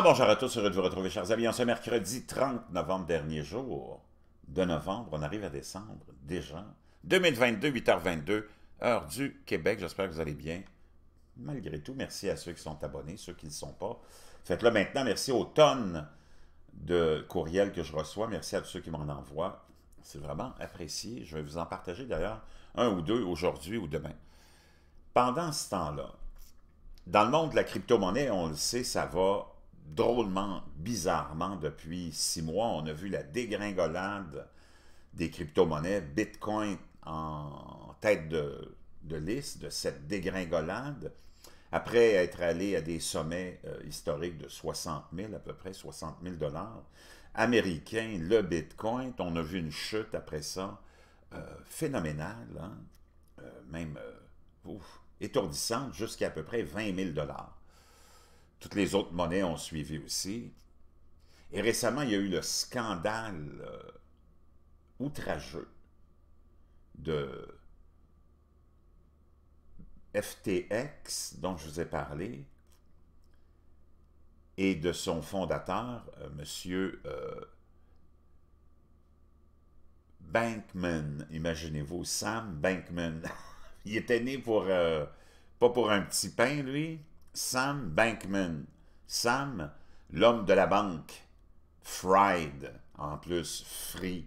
bonjour à tous, heureux de vous retrouver chers amis. En ce mercredi 30 novembre, dernier jour de novembre, on arrive à décembre déjà. 2022, 8h22, heure du Québec. J'espère que vous allez bien. Malgré tout, merci à ceux qui sont abonnés, ceux qui ne le sont pas. Faites-le maintenant. Merci aux tonnes de courriels que je reçois. Merci à tous ceux qui m'en envoient. C'est vraiment apprécié. Je vais vous en partager d'ailleurs un ou deux aujourd'hui ou demain. Pendant ce temps-là, dans le monde de la crypto-monnaie, on le sait, ça va drôlement, bizarrement, depuis six mois, on a vu la dégringolade des crypto-monnaies, Bitcoin en tête de, liste de cette dégringolade, après être allé à des sommets euh, historiques de 60 000, à peu près 60 000 dollars américains, le Bitcoin, on a vu une chute après ça euh, phénoménale, hein, euh, même étourdissante, jusqu'à à peu près 20 000 dollars. Toutes les autres monnaies ont suivi aussi. Et récemment, il y a eu le scandale euh, outrageux de FTX, dont je vous ai parlé, et de son fondateur, euh, M. Euh, Bankman. Imaginez-vous, Sam Bankman. il était né pour... pas pour un petit pain, lui. Sam Bankman. Sam, l'homme de la banque. Fried, en plus, free.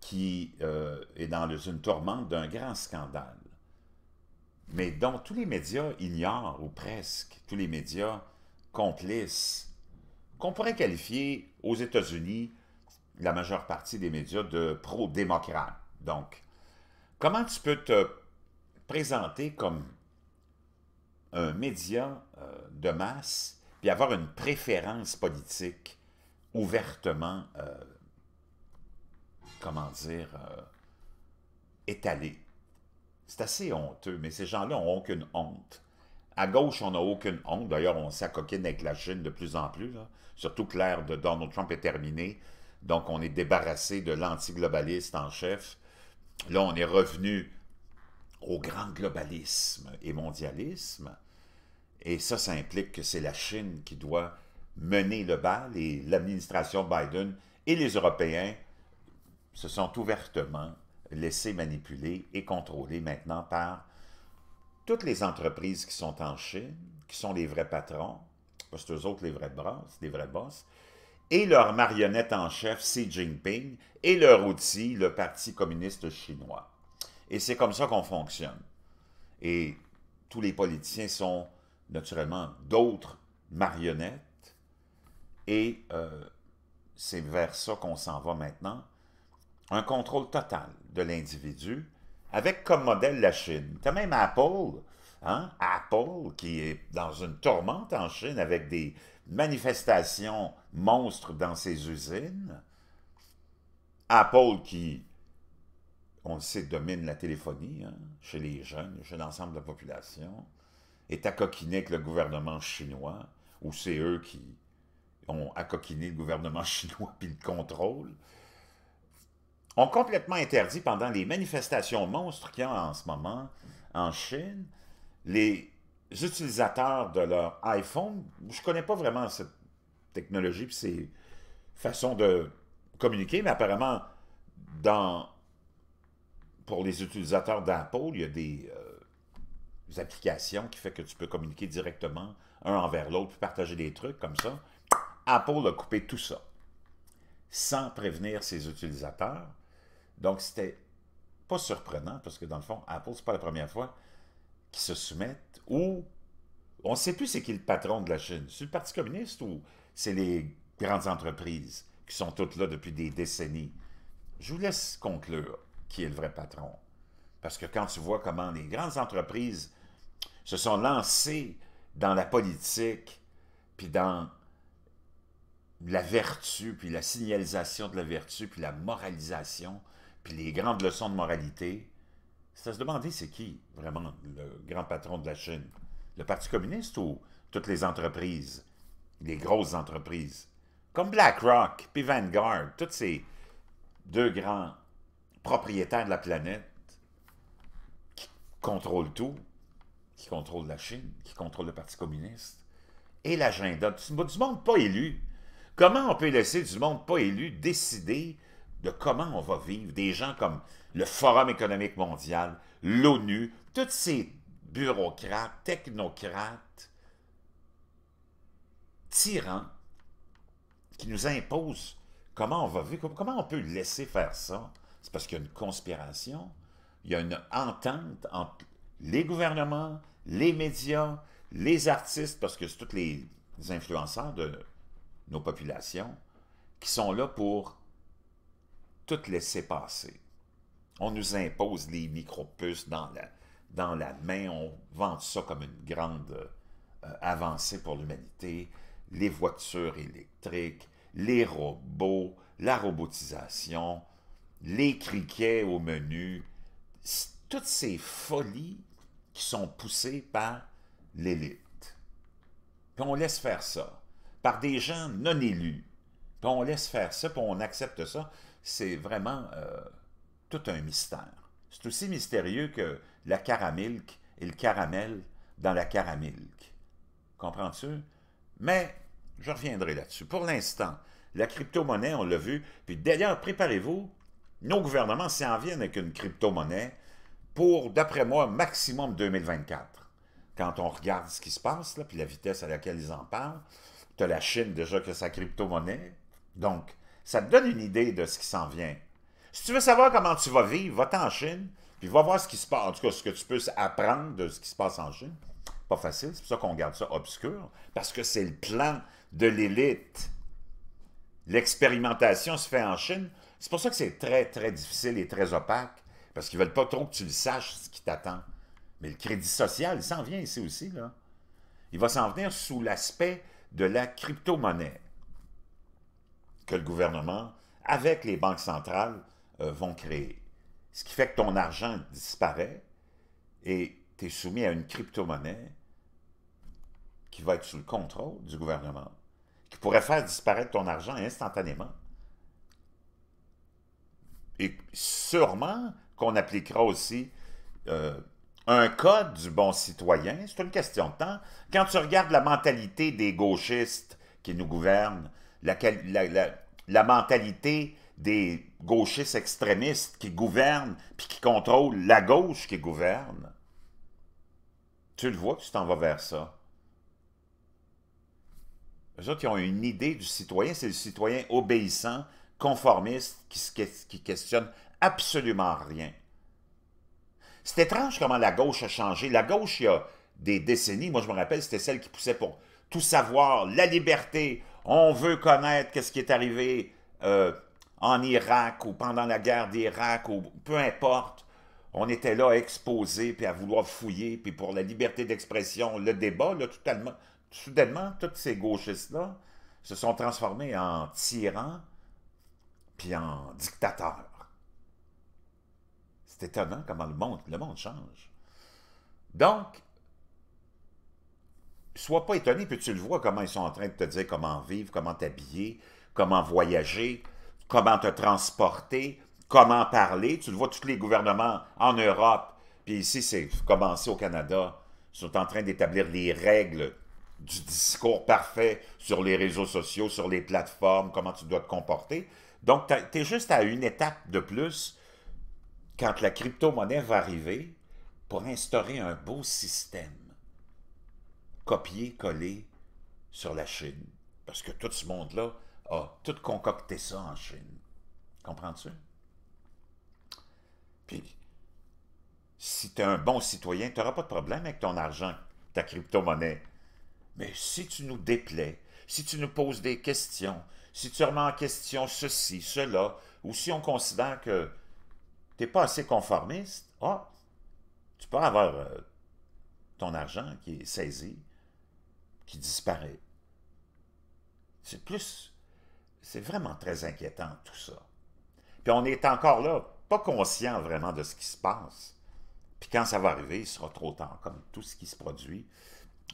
Qui euh, est dans une tourmente d'un grand scandale. Mais dont tous les médias ignorent, ou presque tous les médias complices, qu'on pourrait qualifier aux États-Unis la majeure partie des médias de pro-démocrates. Donc, comment tu peux te présenter comme un média euh, de masse, puis avoir une préférence politique ouvertement, euh, comment dire, euh, étalée. C'est assez honteux, mais ces gens-là n'ont aucune honte. À gauche, on n'a aucune honte. D'ailleurs, on s'accoquine avec la Chine de plus en plus. Là. Surtout que l'ère de Donald Trump est terminée. Donc, on est débarrassé de l'antiglobaliste en chef. Là, on est revenu au grand globalisme et mondialisme. Et ça, ça implique que c'est la Chine qui doit mener le bal et l'administration Biden et les Européens se sont ouvertement laissés manipuler et contrôler maintenant par toutes les entreprises qui sont en Chine, qui sont les vrais patrons, parce que eux autres les vrais bras, les vrais boss, et leur marionnette en chef Xi Jinping et leur outil, le Parti communiste chinois. Et c'est comme ça qu'on fonctionne. Et tous les politiciens sont naturellement d'autres marionnettes. Et euh, c'est vers ça qu'on s'en va maintenant. Un contrôle total de l'individu, avec comme modèle la Chine. Quand même Apple, hein? Apple qui est dans une tourmente en Chine avec des manifestations monstres dans ses usines. Apple qui on le sait, domine la téléphonie hein, chez les jeunes, chez l'ensemble de la population, est à coquiner le gouvernement chinois, ou c'est eux qui ont à le gouvernement chinois puis le contrôle, ont complètement interdit pendant les manifestations monstres qu'il y a en ce moment en Chine, les utilisateurs de leur iPhone, je ne connais pas vraiment cette technologie et ces façons de communiquer, mais apparemment, dans pour les utilisateurs d'Apple, il y a euh, des, applications qui font que tu peux communiquer directement un envers l'autre, partager des trucs comme ça. Apple a coupé tout ça sans prévenir ses utilisateurs. Donc, c'était pas surprenant parce que dans le fond, Apple, ce n'est pas la première fois qu'ils se soumettent ou on ne sait plus c'est qui le patron de la Chine. C'est le Parti communiste ou c'est les grandes entreprises qui sont toutes là depuis des décennies? Je vous laisse conclure qui est le vrai patron. Parce que quand tu vois comment les grandes entreprises se sont lancées dans la politique, puis dans la vertu, puis la signalisation de la vertu, puis la moralisation, puis les grandes leçons de moralité, c'est à se demander c'est qui vraiment le grand patron de la Chine. Le Parti communiste ou toutes les entreprises, les grosses entreprises, comme BlackRock, puis Vanguard, toutes ces deux grands propriétaire de la planète, qui contrôle tout, qui contrôle la Chine, qui contrôle le Parti communiste, et l'agenda du monde pas élu. Comment on peut laisser du monde pas élu décider de comment on va vivre des gens comme le Forum économique mondial, l'ONU, tous ces bureaucrates, technocrates, tyrans qui nous imposent comment on va vivre, comment on peut laisser faire ça? C'est parce qu'il y a une conspiration, il y a une entente entre les gouvernements, les médias, les artistes, parce que c'est tous les influenceurs de nos populations qui sont là pour tout laisser passer. On nous impose les micropuces dans la, dans la main, on vend ça comme une grande euh, avancée pour l'humanité, les voitures électriques, les robots, la robotisation, les criquets au menu, toutes ces folies qui sont poussées par l'élite. Puis on laisse faire ça, par des gens non élus. Puis on laisse faire ça, puis on accepte ça. C'est vraiment euh, tout un mystère. C'est aussi mystérieux que la caramilk et le caramel dans la caramilk. Comprends-tu? Mais je reviendrai là-dessus. Pour l'instant, la crypto-monnaie, on l'a vu. Puis d'ailleurs, préparez-vous nos gouvernements s'en viennent avec une crypto-monnaie pour, d'après moi, maximum 2024. Quand on regarde ce qui se passe, là, puis la vitesse à laquelle ils en parlent, tu as la Chine déjà qui a sa crypto-monnaie. Donc, ça te donne une idée de ce qui s'en vient. Si tu veux savoir comment tu vas vivre, va-t'en en Chine, puis va voir ce qui se passe, en tout cas, ce que tu peux apprendre de ce qui se passe en Chine. Pas facile, c'est pour ça qu'on garde ça obscur, parce que c'est le plan de l'élite. L'expérimentation se fait en Chine c'est pour ça que c'est très, très difficile et très opaque, parce qu'ils veulent pas trop que tu le saches ce qui t'attend. Mais le crédit social, il s'en vient ici aussi, là. Il va s'en venir sous l'aspect de la crypto-monnaie que le gouvernement, avec les banques centrales, euh, vont créer. Ce qui fait que ton argent disparaît et tu es soumis à une crypto-monnaie qui va être sous le contrôle du gouvernement, qui pourrait faire disparaître ton argent instantanément et sûrement qu'on appliquera aussi euh, un code du bon citoyen. C'est une question de temps. Quand tu regardes la mentalité des gauchistes qui nous gouvernent, la, la, mentalité des gauchistes extrémistes qui gouvernent puis qui contrôlent la gauche qui gouverne, tu le vois que tu t'en vas vers ça. Les autres, qui ont une idée du citoyen, c'est le citoyen obéissant conformistes qui, questionnent absolument rien. C'est étrange comment la gauche a changé. La gauche, il y a des décennies, moi je me rappelle, c'était celle qui poussait pour tout savoir, la liberté, on veut connaître ce qui est arrivé euh, en Irak ou pendant la guerre d'Irak ou peu importe. On était là exposé puis à vouloir fouiller, puis pour la liberté d'expression, le débat, là, totalement, soudainement, toutes ces gauchistes-là se sont transformés en tyrans puis en dictateur. C'est étonnant comment le monde, le monde change. Donc, sois pas étonné, puis tu le vois comment ils sont en train de te dire comment vivre, comment t'habiller, comment voyager, comment te transporter, comment parler. Tu le vois, tous les gouvernements en Europe, puis ici, c'est commencé au Canada, sont en train d'établir les règles du discours parfait sur les réseaux sociaux, sur les plateformes, comment tu dois te comporter. Donc, tu es juste à une étape de plus quand la crypto-monnaie va arriver pour instaurer un beau système copié-collé sur la Chine. Parce que tout ce monde-là a tout concocté ça en Chine. Comprends-tu? Puis, si tu es un bon citoyen, tu n'auras pas de problème avec ton argent, ta crypto-monnaie. Mais si tu nous déplais, si tu nous poses des questions, si tu remets en question ceci, cela, ou si on considère que tu n'es pas assez conformiste, oh tu peux avoir euh, ton argent qui est saisi, qui disparaît. C'est plus... C'est vraiment très inquiétant, tout ça. Puis on est encore là, pas conscient vraiment de ce qui se passe. Puis quand ça va arriver, il sera trop tard, comme tout ce qui se produit.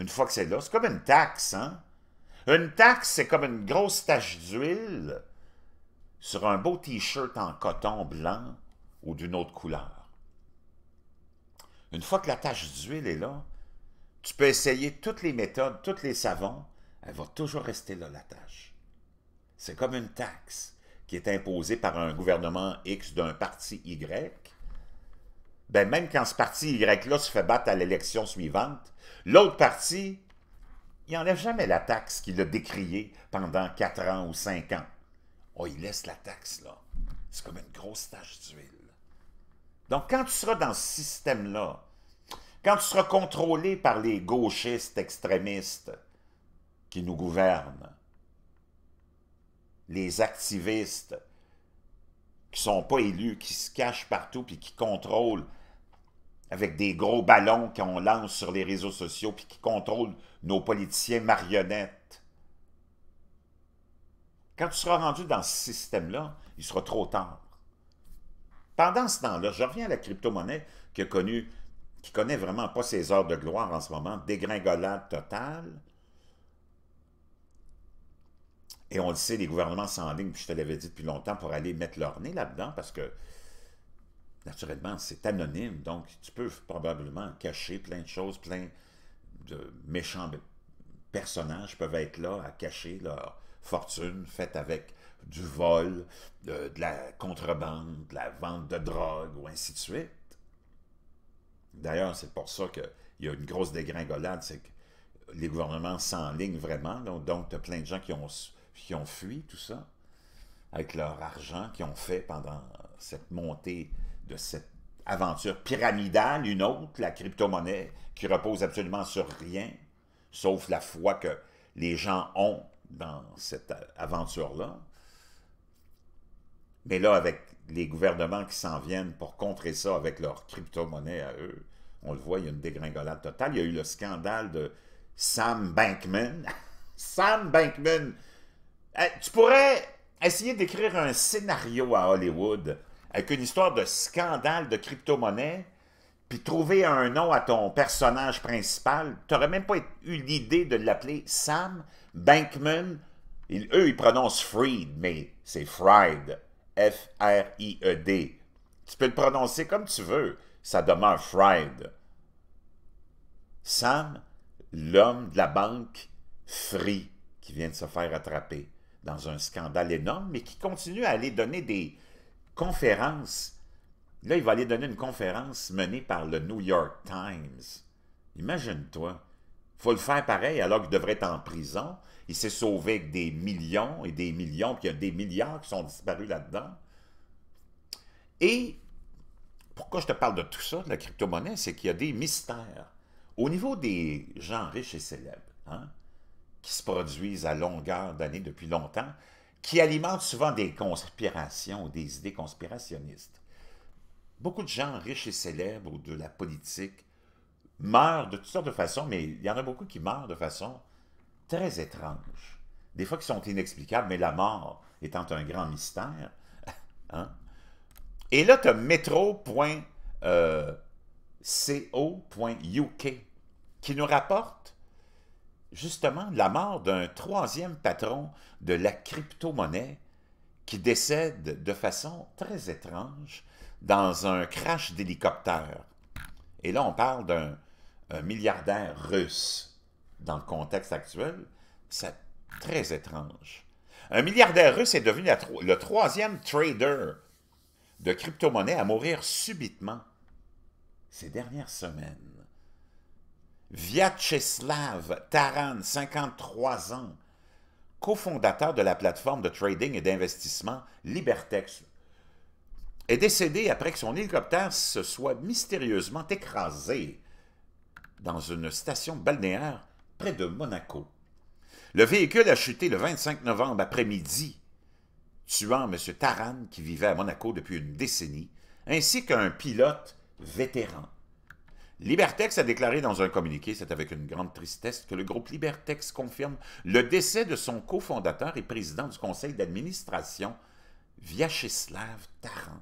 Une fois que c'est là, c'est comme une taxe, hein? Une taxe, c'est comme une grosse tache d'huile sur un beau T-shirt en coton blanc ou d'une autre couleur. Une fois que la tache d'huile est là, tu peux essayer toutes les méthodes, tous les savons, elle va toujours rester là, la tache. C'est comme une taxe qui est imposée par un gouvernement X d'un parti Y. Ben, même quand ce parti Y-là se fait battre à l'élection suivante, l'autre parti il n'enlève jamais la taxe qu'il a décriée pendant quatre ans ou cinq ans. Oh, il laisse la taxe, là. C'est comme une grosse tache d'huile. Donc, quand tu seras dans ce système-là, quand tu seras contrôlé par les gauchistes extrémistes qui nous gouvernent, les activistes qui ne sont pas élus, qui se cachent partout puis qui contrôlent avec des gros ballons qu'on lance sur les réseaux sociaux puis qui contrôlent nos politiciens marionnettes. Quand tu seras rendu dans ce système-là, il sera trop tard. Pendant ce temps-là, je reviens à la crypto-monnaie qui connu, qui connaît vraiment pas ses heures de gloire en ce moment, dégringolade totale. Et on le sait, les gouvernements s'enlignent, puis je te l'avais dit depuis longtemps, pour aller mettre leur nez là-dedans, parce que naturellement, c'est anonyme, donc tu peux probablement cacher plein de choses, plein de méchants personnages peuvent être là à cacher leur fortune faite avec du vol, de, la contrebande, de la vente de drogue, ou ainsi de suite. D'ailleurs, c'est pour ça qu'il y a une grosse dégringolade, c'est que les gouvernements s'enlignent vraiment, donc, donc tu as plein de gens qui ont, qui ont fui tout ça, avec leur argent qui ont fait pendant cette montée de cette aventure pyramidale, une autre, la crypto-monnaie, qui repose absolument sur rien, sauf la foi que les gens ont dans cette euh, aventure-là. Mais là, avec les gouvernements qui s'en viennent pour contrer ça avec leur crypto-monnaie à eux, on le voit, il y a une dégringolade totale. Il y a eu le scandale de Sam Bankman. Sam Bankman, tu pourrais essayer d'écrire un scénario à Hollywood avec une histoire de scandale de crypto-monnaie, puis trouver un nom à ton personnage principal, tu n'aurais même pas eu l'idée de l'appeler Sam Bankman. eux, ils prononcent Freed, mais c'est Fried. F-R-I-E-D. Tu peux le prononcer comme tu veux. Ça demeure Fried. Sam, l'homme de la banque Free, qui vient de se faire attraper dans un scandale énorme, mais qui continue à aller donner des, conférence. Là, il va aller donner une conférence menée par le New York Times. Imagine-toi. Il faut le faire pareil alors qu'il devrait être en prison. Il s'est sauvé avec des millions et des millions, puis il y a des milliards qui sont disparus là-dedans. Et pourquoi je te parle de tout ça, de la crypto-monnaie, c'est qu'il y a des mystères. Au niveau des gens riches et célèbres, hein, qui se produisent à longueur d'année depuis longtemps, qui alimente souvent des conspirations, ou des idées conspirationnistes. Beaucoup de gens riches et célèbres ou de la politique meurent de toutes sortes de façons, mais il y en a beaucoup qui meurent de façon très étrange. Des fois qui sont inexplicables, mais la mort étant un grand mystère. Hein. Et là, tu as metro.co.uk euh, qui nous rapporte justement la mort d'un troisième patron de la crypto-monnaie qui décède de façon très étrange dans un crash d'hélicoptère. Et là, on parle d'un milliardaire russe dans le contexte actuel. C'est très étrange. Un milliardaire russe est devenu le troisième trader de crypto-monnaie à mourir subitement ces dernières semaines. Vyacheslav Taran, 53 ans, cofondateur de la plateforme de trading et d'investissement Libertex, est décédé après que son hélicoptère se soit mystérieusement écrasé dans une station balnéaire près de Monaco. Le véhicule a chuté le 25 novembre après-midi, tuant M. Taran, qui vivait à Monaco depuis une décennie, ainsi qu'un pilote vétéran. Libertex a déclaré dans un communiqué, c'est avec une grande tristesse, que le groupe Libertex confirme le décès de son cofondateur et président du conseil d'administration, Vyacheslav Taran.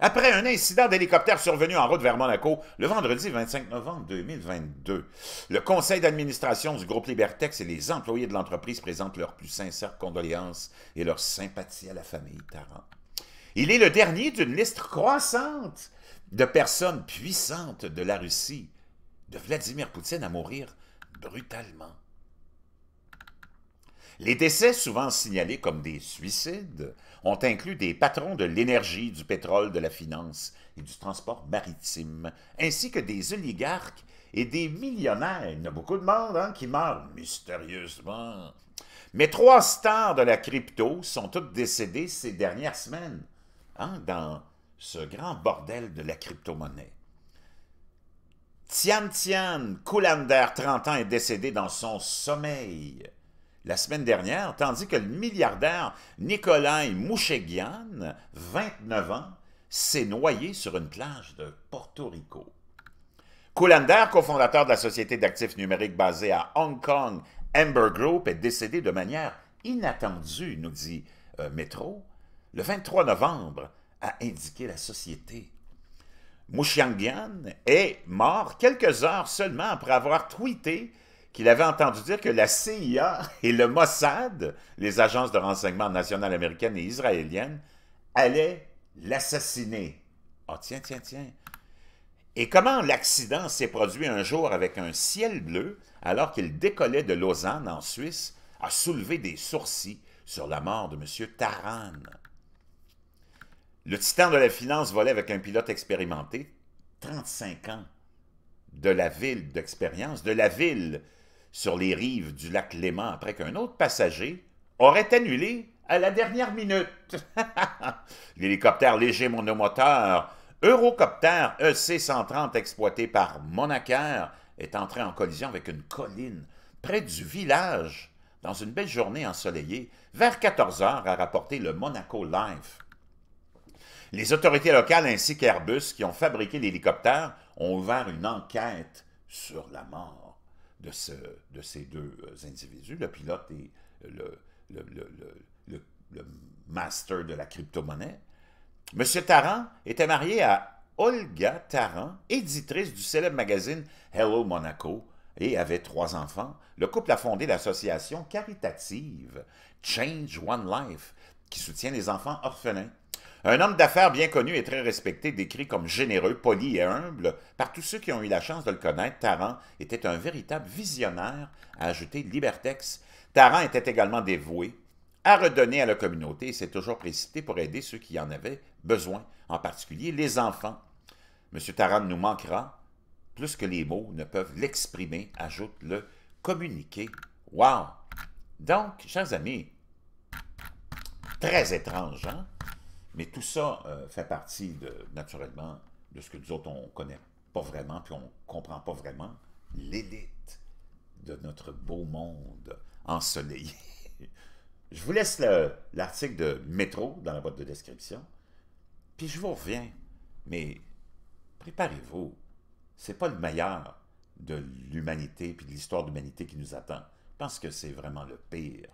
Après un incident d'hélicoptère survenu en route vers Monaco le vendredi 25 novembre 2022, le conseil d'administration du groupe Libertex et les employés de l'entreprise présentent leurs plus sincères condoléances et leur sympathie à la famille Taran. Il est le dernier d'une liste croissante de personnes puissantes de la Russie, de Vladimir Poutine à mourir brutalement. Les décès, souvent signalés comme des suicides, ont inclus des patrons de l'énergie, du pétrole, de la finance et du transport maritime, ainsi que des oligarques et des millionnaires. Il y a beaucoup de monde hein, qui meurent mystérieusement. Mais trois stars de la crypto sont toutes décédées ces dernières semaines, hein, dans ce grand bordel de la crypto-monnaie. Tian Tian Koulander, 30 ans, est décédé dans son sommeil la semaine dernière, tandis que le milliardaire Nikolai Mouchegian, 29 ans, s'est noyé sur une plage de Porto Rico. Koulander, cofondateur de la société d'actifs numériques basée à Hong Kong, Amber Group, est décédé de manière inattendue, nous dit euh, Metro, le 23 novembre, a indiquer la société. Mouchiangian est mort quelques heures seulement après avoir tweeté qu'il avait entendu dire que la CIA et le Mossad, les agences de renseignement nationales américaines et israéliennes, allaient l'assassiner. oh, tiens, tiens, tiens. Et comment l'accident s'est produit un jour avec un ciel bleu alors qu'il décollait de Lausanne en Suisse a soulevé des sourcils sur la mort de M. Taran. Le titan de la finance volait avec un pilote expérimenté, 35 ans de la ville d'expérience, de la ville sur les rives du lac Léman après qu'un autre passager aurait annulé à la dernière minute. L'hélicoptère léger monomoteur Eurocopter EC-130 exploité par Monacaire est entré en collision avec une colline près du village dans une belle journée ensoleillée vers 14 heures, a rapporté le Monaco Life. Les autorités locales ainsi qu'Airbus, qui ont fabriqué l'hélicoptère, ont ouvert une enquête sur la mort de, ces deux euh, individus, le pilote et le, master de la crypto-monnaie. M. Tarrant était marié à Olga Tarrant, éditrice du célèbre magazine Hello Monaco, et avait trois enfants. Le couple a fondé l'association caritative Change One Life, qui soutient les enfants orphelins un homme d'affaires bien connu et très respecté, décrit comme généreux, poli et humble par tous ceux qui ont eu la chance de le connaître, Taran était un véritable visionnaire, a ajouté Libertex. Taran était également dévoué à redonner à la communauté et s'est toujours précité pour aider ceux qui en avaient besoin, en particulier les enfants. M. Taran nous manquera, plus que les mots ne peuvent l'exprimer, ajoute le communiqué. Wow! Donc, chers amis, très étrange, hein? Mais tout ça euh, fait partie, de, naturellement, de ce que nous autres, on ne connaît pas vraiment, puis on ne comprend pas vraiment, l'élite de notre beau monde ensoleillé. je vous laisse l'article de Métro dans la boîte de description, puis je vous reviens. Mais préparez-vous, c'est pas le meilleur de l'humanité puis de l'histoire de l'humanité qui nous attend. Je pense que c'est vraiment le pire.